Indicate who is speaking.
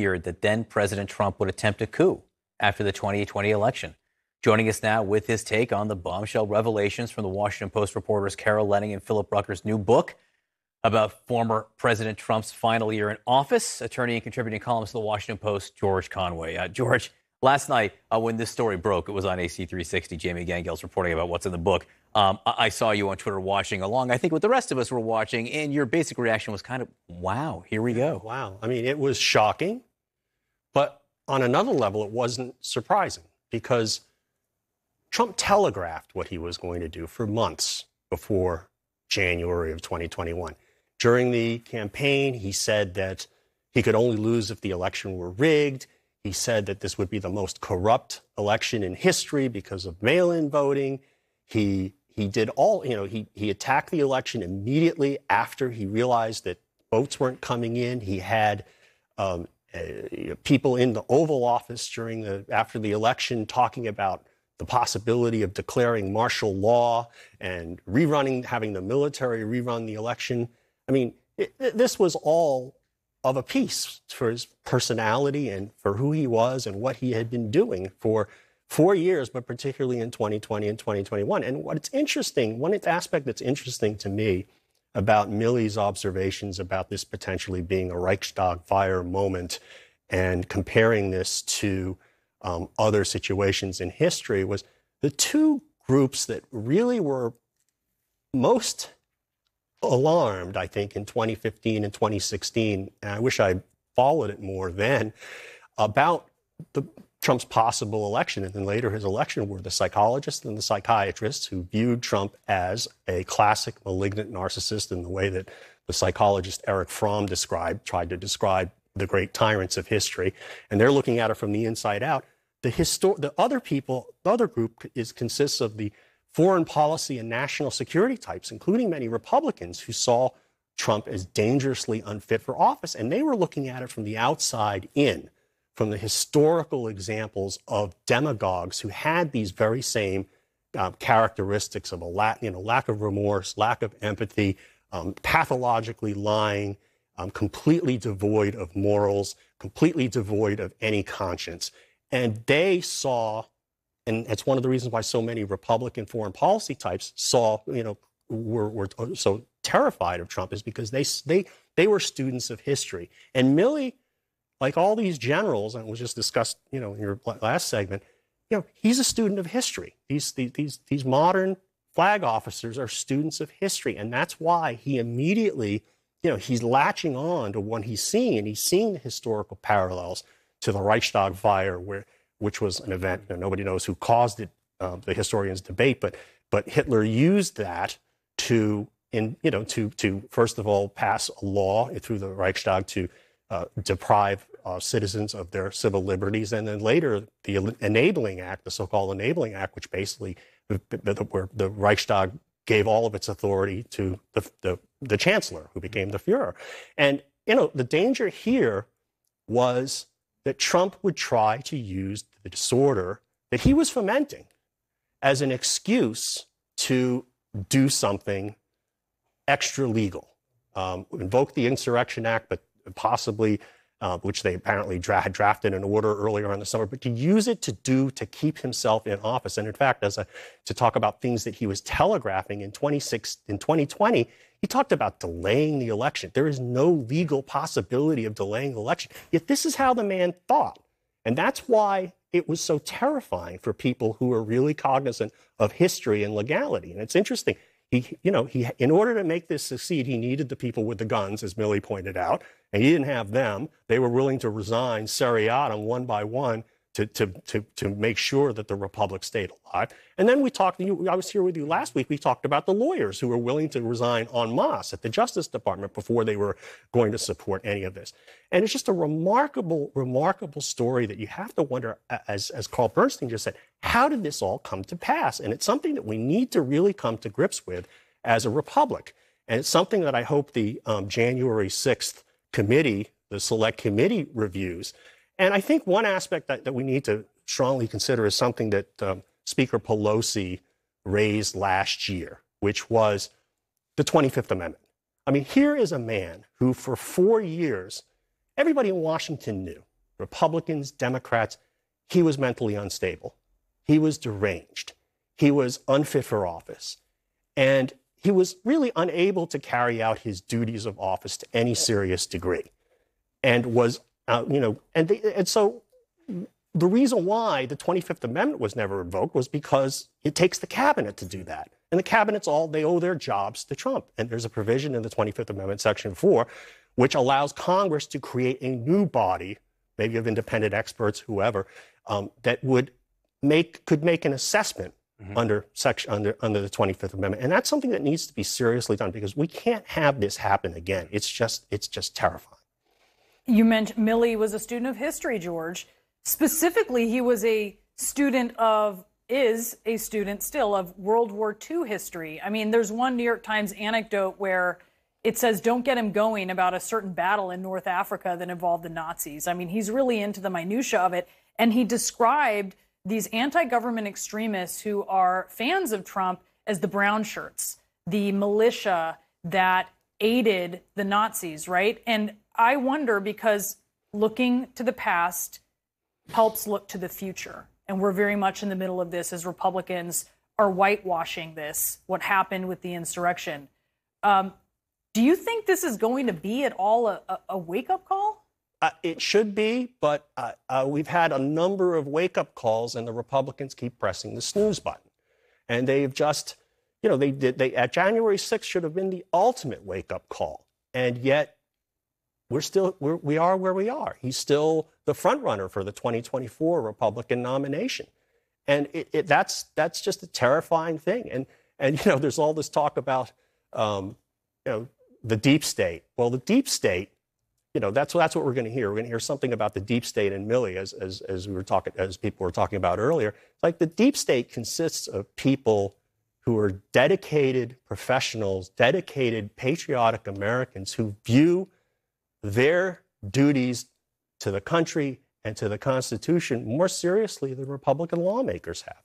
Speaker 1: feared that then President Trump would attempt a coup after the 2020 election. Joining us now with his take on the bombshell revelations from the Washington Post reporters Carol Lenning and Philip Rucker's new book about former President Trump's final year in office, attorney and contributing columnist to the Washington Post, George Conway. Uh, George, Last night, uh, when this story broke, it was on AC360. Jamie Gangel's reporting about what's in the book. Um, I-, I-, saw you on Twitter watching along. I think what the rest
Speaker 2: of us were watching, and your basic reaction was kind of, "Wow, here we go." Wow. I mean, it was shocking, but on another level, it wasn't surprising because Trump telegraphed what he was going to do for months before January of 2021. During the campaign, he said that he could only lose if the election were rigged. He said that this would be the most corrupt election in history because of mail in voting. He he did all, you know, he, he attacked the election immediately after he realized that votes weren't coming in. He had um, uh, people in the Oval Office during the after the election talking about the possibility of declaring martial law and rerunning, having the military rerun the election. I mean, it, this was all of a piece for his personality and for who he was and what he had been doing for four years, but particularly in 2020 and 2021. And what's interesting, one aspect that's interesting to me about Millie's observations about this potentially being a Reichstag fire moment and comparing this to um, other situations in history was the two groups that really were most alarmed, I think, in 2015 and 2016, and I wish I followed it more then, about the Trump's possible election and then later his election were the psychologists and the psychiatrists who viewed Trump as a classic malignant narcissist in the way that the psychologist Eric Fromm described, tried to describe the great tyrants of history. And they're looking at it from the inside out. The, the other people, the other group is consists of the foreign policy and national security types, including many Republicans who saw Trump as dangerously unfit for office. And they were looking at it from the outside in, from the historical examples of demagogues who had these very same um, characteristics of a la- you know, lack of remorse, lack of empathy, um, pathologically lying, um, completely devoid of morals, completely devoid of any conscience. And they saw and that's one of the reasons why so many Republican foreign policy types saw, you know, were, were so terrified of Trump is because they, they, they were students of history. And Milley, like all these generals, and it was just discussed, you know, in your last segment, you know, he's a student of history. These, these, these modern flag officers are students of history. And that's why he immediately, you know, he's latching on to what he's seeing. He's seeing the historical parallels to the Reichstag fire where, which was an event you know, nobody knows who caused it. Uh, the historians debate, but but Hitler used that to in you know to to first of all pass a law through the Reichstag to uh, deprive uh, citizens of their civil liberties, and then later the Enabling Act, the so-called Enabling Act, which basically where the Reichstag gave all of its authority to the, the, the chancellor, who became the Fuhrer. And you know the danger here was that Trump would try to use the disorder that he was fomenting as an excuse to do something extra legal, um, invoke the Insurrection Act, but possibly uh, which they apparently dra- drafted an order earlier in the summer, but to use it to do to keep himself in office. And in fact, as a, to talk about things that he was telegraphing in 26 in 2020, he talked about delaying the election. There is no legal possibility of delaying the election. Yet this is how the man thought, and that's why it was so terrifying for people who are really cognizant of history and legality. And it's interesting. He, you know, he, in order to make this succeed, he needed the people with the guns, as Millie pointed out, and he didn't have them. They were willing to resign seriatim one by one to, to, to, to make sure that the republic stayed alive. And then we talked, you, I was here with you last week, we talked about the lawyers who were willing to resign en masse at the Justice Department before they were going to support any of this. And it's just a remarkable, remarkable story that you have to wonder, as, as Carl Bernstein just said, how did this all come to pass? And it's something that we need to really come to grips with as a republic. And it's something that I hope the um, January 6th committee, the select committee reviews and I think one aspect that, that we need to strongly consider is something that um, Speaker Pelosi raised last year, which was the 25th Amendment. I mean, here is a man who, for four years, everybody in Washington knew Republicans, Democrats he was mentally unstable. He was deranged. He was unfit for office. And he was really unable to carry out his duties of office to any serious degree and was uh, you know, and, they, and so the reason why the 25th Amendment was never invoked was because it takes the cabinet to do that. And the cabinet's all, they owe their jobs to Trump. And there's a provision in the 25th Amendment, Section 4, which allows Congress to create a new body, maybe of independent experts, whoever, um, that would make, could make an assessment Mm-hmm. under section under under the 25th amendment and that's something that needs to be seriously done because we can't have this happen again it's just it's just terrifying
Speaker 1: you meant Millie was a student of history, George. Specifically, he was a student of, is a student still of World War II history. I mean, there's one New York Times anecdote where it says, don't get him going about a certain battle in North Africa that involved the Nazis. I mean, he's really into the minutiae of it. And he described these anti government extremists who are fans of Trump as the brown shirts, the militia that aided the Nazis, right? And I wonder because looking to the past helps look to the future. And we're very much in the middle of this as Republicans are whitewashing this, what happened with the insurrection. Um, do you think this is going to be at all a, a wake up call?
Speaker 2: Uh, it should be, but uh, uh, we've had a number of wake up calls, and the Republicans keep pressing the snooze button. And they've just you know, they did, they, at uh, January 6th should have been the ultimate wake up call. And yet, we're still, we're, we are where we are. He's still the front runner for the 2024 Republican nomination. And it, it, that's, that's just a terrifying thing. And, and, you know, there's all this talk about, um, you know, the deep state. Well, the deep state you know that's that's what we're going to hear. We're going to hear something about the deep state and Millie, as as as we were talking, as people were talking about earlier. Like the deep state consists of people who are dedicated professionals, dedicated patriotic Americans who view their duties to the country and to the Constitution more seriously than Republican lawmakers have.